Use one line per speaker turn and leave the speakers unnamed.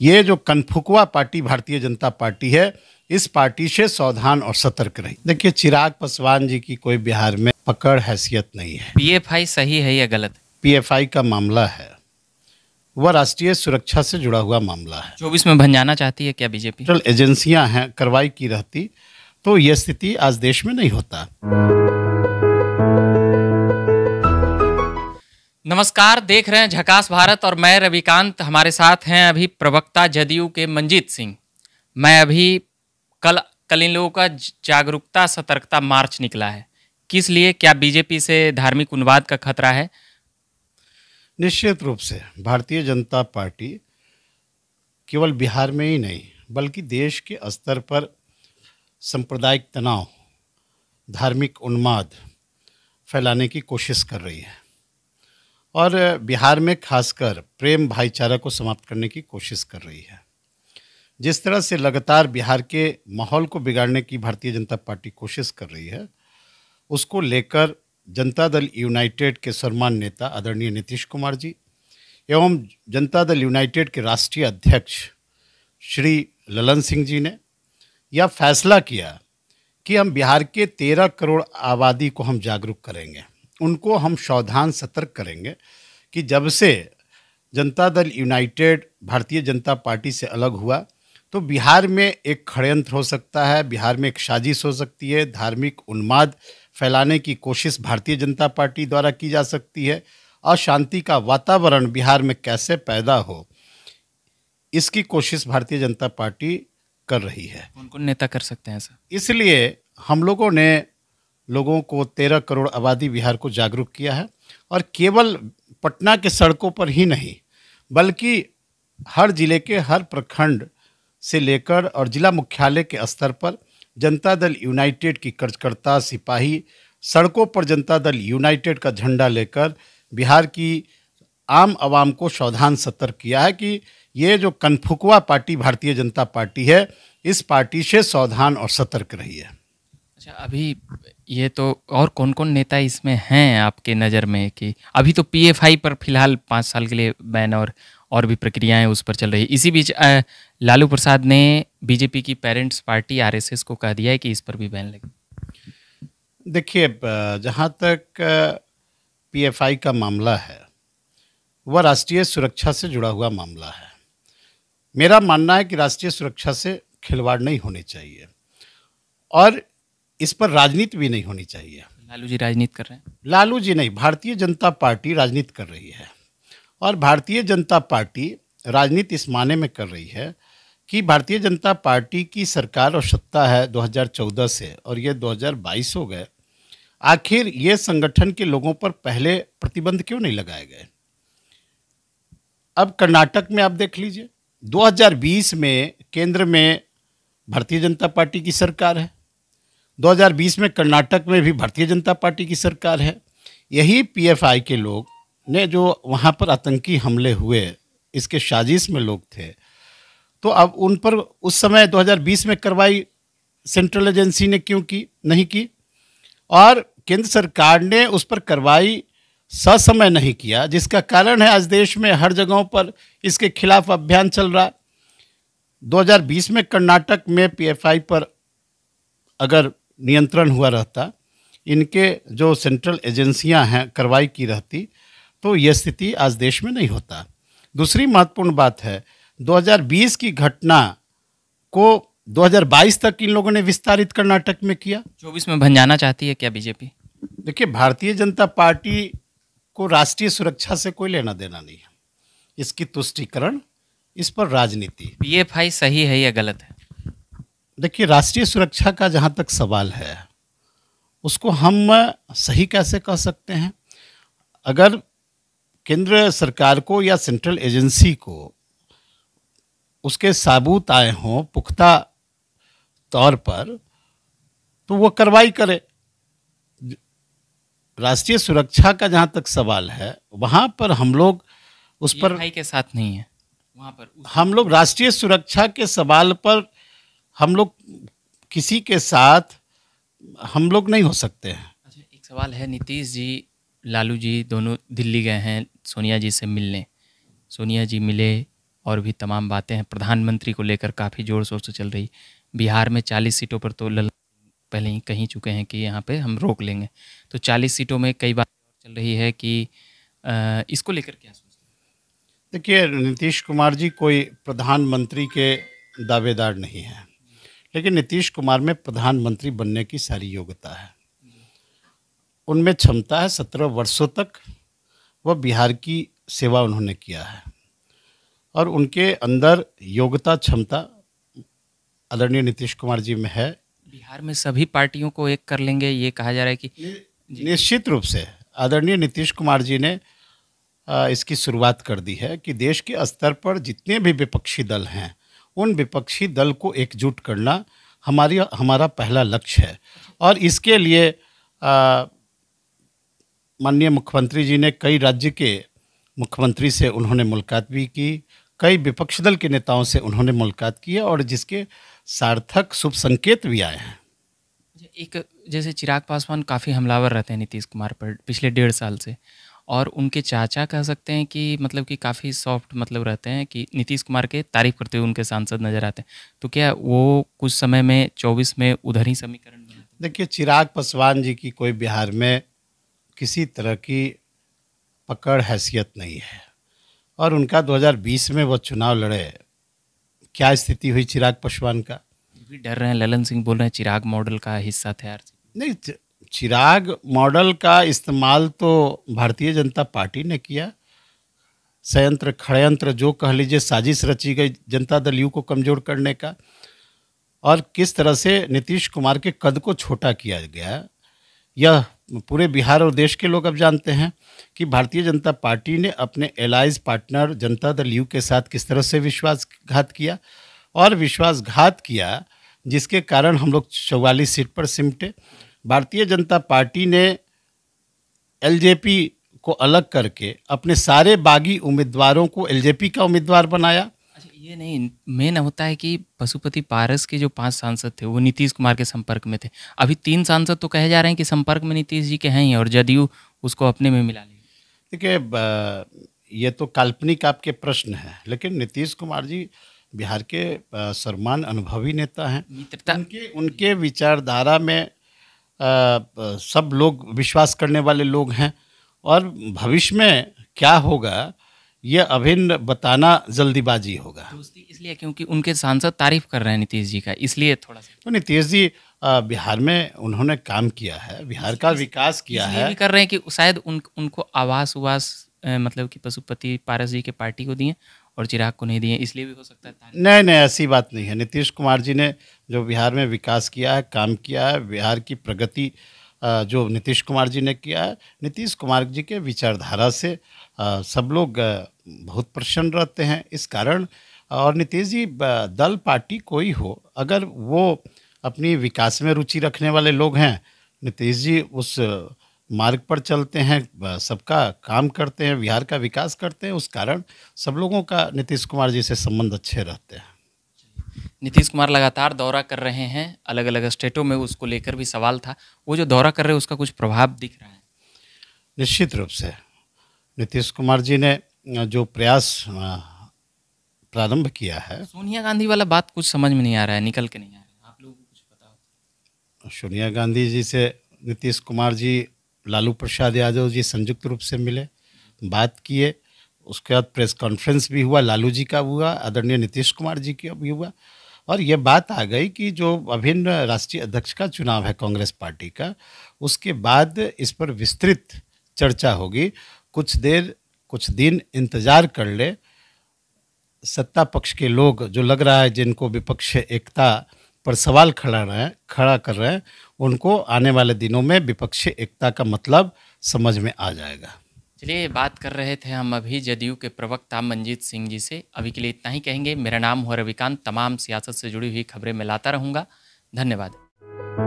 ये जो कनफुकवा पार्टी भारतीय जनता पार्टी है इस पार्टी से सावधान और सतर्क रही देखिए चिराग पासवान जी की कोई बिहार में पकड़ हैसियत नहीं है पीएफआई सही है या गलत पीएफआई का मामला है वह राष्ट्रीय सुरक्षा से जुड़ा हुआ मामला है चौबीस में बन जाना चाहती है क्या बीजेपी एजेंसियां हैं कार्रवाई की रहती तो यह स्थिति आज देश में नहीं होता
नमस्कार देख रहे हैं झकास भारत और मैं रविकांत हमारे साथ हैं अभी प्रवक्ता जदयू के मंजीत सिंह मैं अभी कल कल इन लोगों का जागरूकता सतर्कता मार्च निकला है किस लिए क्या बीजेपी से धार्मिक उन्वाद का खतरा है
निश्चित रूप से भारतीय जनता पार्टी केवल बिहार में ही नहीं बल्कि देश के स्तर पर सांप्रदायिक तनाव धार्मिक उन्माद फैलाने की कोशिश कर रही है और बिहार में खासकर प्रेम भाईचारा को समाप्त करने की कोशिश कर रही है जिस तरह से लगातार बिहार के माहौल को बिगाड़ने की भारतीय जनता पार्टी कोशिश कर रही है उसको लेकर जनता दल यूनाइटेड के सम्मान नेता आदरणीय नीतीश कुमार जी एवं जनता दल यूनाइटेड के राष्ट्रीय अध्यक्ष श्री ललन सिंह जी ने यह फैसला किया कि हम बिहार के तेरह करोड़ आबादी को हम जागरूक करेंगे उनको हम सावधान सतर्क करेंगे कि जब से जनता दल यूनाइटेड भारतीय जनता पार्टी से अलग हुआ तो बिहार में एक षडयंत्र हो सकता है बिहार में एक साजिश हो सकती है धार्मिक उन्माद फैलाने की कोशिश भारतीय जनता पार्टी द्वारा की जा सकती है और शांति का वातावरण बिहार में कैसे पैदा हो इसकी कोशिश भारतीय जनता पार्टी कर रही है उनको नेता कर सकते हैं सर इसलिए हम लोगों ने लोगों को तेरह करोड़ आबादी बिहार को जागरूक किया है और केवल पटना के सड़कों पर ही नहीं बल्कि हर जिले के हर प्रखंड से लेकर और जिला मुख्यालय के स्तर पर जनता दल यूनाइटेड की कार्यकर्ता सिपाही सड़कों पर जनता दल यूनाइटेड का झंडा लेकर बिहार की आम आवाम को सावधान सतर्क किया है कि ये जो कनफुकवा पार्टी भारतीय जनता पार्टी है इस पार्टी से सावधान और सतर्क रही है
अच्छा अभी ये तो और कौन कौन नेता इसमें हैं आपके नज़र में कि अभी तो पीएफआई पर फिलहाल पाँच साल के लिए बैन और और भी प्रक्रियाएं उस पर चल रही इसी बीच लालू प्रसाद ने बीजेपी की पेरेंट्स पार्टी आरएसएस को कह दिया है कि इस पर भी बैन लगे
देखिए जहाँ तक पीएफआई का मामला है वह राष्ट्रीय सुरक्षा से जुड़ा हुआ मामला है मेरा मानना है कि राष्ट्रीय सुरक्षा से खिलवाड़ नहीं होनी चाहिए और इस पर राजनीति भी नहीं होनी चाहिए लालू जी राजनीति कर रहे हैं लालू जी नहीं भारतीय जनता पार्टी राजनीति कर रही है और भारतीय जनता पार्टी राजनीति इस माने में कर रही है कि भारतीय जनता पार्टी की सरकार और सत्ता है 2014 से और ये 2022 हो गए आखिर ये संगठन के लोगों पर पहले प्रतिबंध क्यों नहीं लगाए गए अब कर्नाटक में आप देख लीजिए 2020 में केंद्र में भारतीय जनता पार्टी की सरकार है 2020 में कर्नाटक में भी भारतीय जनता पार्टी की सरकार है यही पीएफआई के लोग ने जो वहाँ पर आतंकी हमले हुए इसके साजिश में लोग थे तो अब उन पर उस समय 2020 में कार्रवाई सेंट्रल एजेंसी ने क्यों की नहीं की और केंद्र सरकार ने उस पर कार्रवाई ससमय नहीं किया जिसका कारण है आज देश में हर जगहों पर इसके खिलाफ अभियान चल रहा है 2020 में कर्नाटक में पीएफआई पर अगर नियंत्रण हुआ रहता इनके जो सेंट्रल एजेंसियां हैं कार्रवाई की रहती तो यह स्थिति आज देश में नहीं होता दूसरी महत्वपूर्ण बात है 2020 की घटना को 2022 तक इन लोगों ने विस्तारित कर्नाटक में किया 24 में भंजाना जाना चाहती है क्या बीजेपी देखिए भारतीय जनता पार्टी को राष्ट्रीय सुरक्षा से कोई लेना देना नहीं है इसकी तुष्टिकरण इस पर राजनीति पी सही है या गलत है देखिए राष्ट्रीय सुरक्षा का जहाँ तक सवाल है उसको हम सही कैसे कह सकते हैं अगर केंद्र सरकार को या सेंट्रल एजेंसी को उसके साबूत आए हों पुख्ता तौर पर तो वो कार्रवाई करे राष्ट्रीय सुरक्षा का जहाँ तक सवाल है वहाँ पर हम लोग उस पर के साथ नहीं है वहाँ पर हम लोग राष्ट्रीय सुरक्षा के सवाल पर हम लोग किसी के साथ हम लोग नहीं हो सकते
हैं अच्छा एक सवाल है नीतीश जी लालू जी दोनों दिल्ली गए हैं सोनिया जी से मिलने सोनिया जी मिले और भी तमाम बातें हैं प्रधानमंत्री को लेकर काफ़ी ज़ोर शोर से चल रही बिहार में चालीस सीटों पर तो लल पहले ही कहीं चुके हैं कि यहाँ पे हम रोक लेंगे तो चालीस सीटों में कई बात चल रही है कि आ, इसको लेकर क्या सोचते हैं देखिए नीतीश कुमार जी कोई
प्रधानमंत्री के दावेदार नहीं हैं लेकिन नीतीश कुमार में प्रधानमंत्री बनने की सारी योग्यता है उनमें क्षमता है सत्रह वर्षों तक वह बिहार की सेवा उन्होंने किया है और उनके अंदर योग्यता क्षमता आदरणीय नीतीश कुमार जी में है बिहार में सभी
पार्टियों को एक कर लेंगे ये कहा जा रहा है
कि नि, निश्चित रूप से आदरणीय नीतीश कुमार जी ने आ, इसकी शुरुआत कर दी है कि देश के स्तर पर जितने भी विपक्षी दल हैं उन विपक्षी दल को एकजुट करना हमारी हमारा पहला लक्ष्य है और इसके लिए माननीय मुख्यमंत्री जी ने कई राज्य के मुख्यमंत्री से उन्होंने मुलाकात भी की कई विपक्षी दल के नेताओं से उन्होंने मुलाकात की है और जिसके सार्थक शुभ संकेत भी आए हैं
एक जैसे चिराग पासवान काफ़ी हमलावर रहते हैं नीतीश कुमार पर पिछले डेढ़ साल से और उनके चाचा कह सकते हैं कि मतलब कि काफ़ी सॉफ्ट मतलब रहते हैं कि नीतीश कुमार के तारीफ करते हुए उनके सांसद नज़र आते हैं तो क्या वो कुछ समय में चौबीस में उधर ही समीकरण देखिए
चिराग पासवान जी की कोई बिहार में किसी तरह की पकड़ हैसियत नहीं है और उनका 2020 में वो चुनाव लड़े क्या स्थिति हुई चिराग पासवान का भी डर रहे हैं ललन सिंह बोल रहे हैं चिराग मॉडल का हिस्सा थे आर नहीं चिराग मॉडल का इस्तेमाल तो भारतीय जनता पार्टी ने किया संयंत्र खड़यंत्र जो कह लीजिए साजिश रची गई जनता दल यू को कमज़ोर करने का और किस तरह से नीतीश कुमार के कद को छोटा किया गया यह पूरे बिहार और देश के लोग अब जानते हैं कि भारतीय जनता पार्टी ने अपने एलाइज पार्टनर जनता दल यू के साथ किस तरह से विश्वासघात किया और विश्वासघात किया जिसके कारण हम लोग चौवालीस सीट पर सिमटे भारतीय जनता पार्टी ने एलजेपी को
अलग करके अपने सारे बागी उम्मीदवारों को एलजेपी का उम्मीदवार बनाया अच्छा, ये नहीं मेन होता है कि पशुपति पारस के जो पांच सांसद थे वो नीतीश कुमार के संपर्क में थे अभी तीन सांसद तो कहे जा रहे हैं कि संपर्क में नीतीश जी के हैं ही और जदयू उसको अपने में मिला
लेंगे देखिए ये तो काल्पनिक आपके प्रश्न है लेकिन नीतीश कुमार जी बिहार के सरमान अनुभवी नेता हैं उनके उनके विचारधारा में सब लोग विश्वास करने वाले लोग हैं और भविष्य में क्या होगा ये अभिन्न बताना जल्दीबाजी होगा दोस्ती
इसलिए क्योंकि उनके सांसद तारीफ कर रहे हैं नीतीश जी का इसलिए थोड़ा सा तो नीतीश जी बिहार में उन्होंने काम किया है बिहार का विकास किया है कर रहे हैं कि शायद उन उनको आवास उवास मतलब कि पशुपति पारस जी के पार्टी को दिए और चिराग को नहीं दिए इसलिए भी हो सकता
है नहीं नहीं ऐसी बात नहीं है नीतीश कुमार जी ने जो बिहार में विकास किया है काम किया है बिहार की प्रगति जो नीतीश कुमार जी ने किया है नीतीश कुमार जी के विचारधारा से सब लोग बहुत प्रसन्न रहते हैं इस कारण और नीतीश जी दल पार्टी कोई हो अगर वो अपनी विकास में रुचि रखने वाले लोग हैं नीतीश जी उस मार्ग पर चलते हैं सबका काम करते हैं बिहार का विकास करते हैं उस कारण सब लोगों का नीतीश कुमार जी से संबंध अच्छे
रहते हैं नीतीश कुमार लगातार दौरा कर रहे हैं अलग अलग स्टेटों में उसको लेकर भी सवाल था वो जो दौरा कर रहे हैं उसका कुछ प्रभाव दिख रहा है निश्चित रूप से
नीतीश कुमार जी ने जो प्रयास प्रारंभ किया
है सोनिया गांधी वाला बात कुछ समझ में नहीं आ रहा है निकल के नहीं आ रहा है आप लोगों को कुछ
पता सोनिया गांधी जी से नीतीश कुमार जी लालू प्रसाद यादव जी संयुक्त रूप से मिले बात किए उसके बाद प्रेस कॉन्फ्रेंस भी हुआ लालू जी का हुआ आदरणीय नीतीश कुमार जी का भी हुआ और ये बात आ गई कि जो अभिन्न राष्ट्रीय अध्यक्ष का चुनाव है कांग्रेस पार्टी का उसके बाद इस पर विस्तृत चर्चा होगी कुछ देर कुछ दिन इंतज़ार कर ले सत्ता पक्ष के लोग जो लग रहा है जिनको विपक्ष एकता पर सवाल खड़ा रहे खड़ा कर रहे हैं उनको आने वाले दिनों में विपक्षी एकता का मतलब समझ में आ जाएगा
चलिए बात कर रहे थे हम अभी जदयू के प्रवक्ता मंजीत सिंह जी से अभी के लिए इतना ही कहेंगे मेरा नाम हो रविकांत तमाम सियासत से जुड़ी हुई खबरें मैं लाता रहूँगा धन्यवाद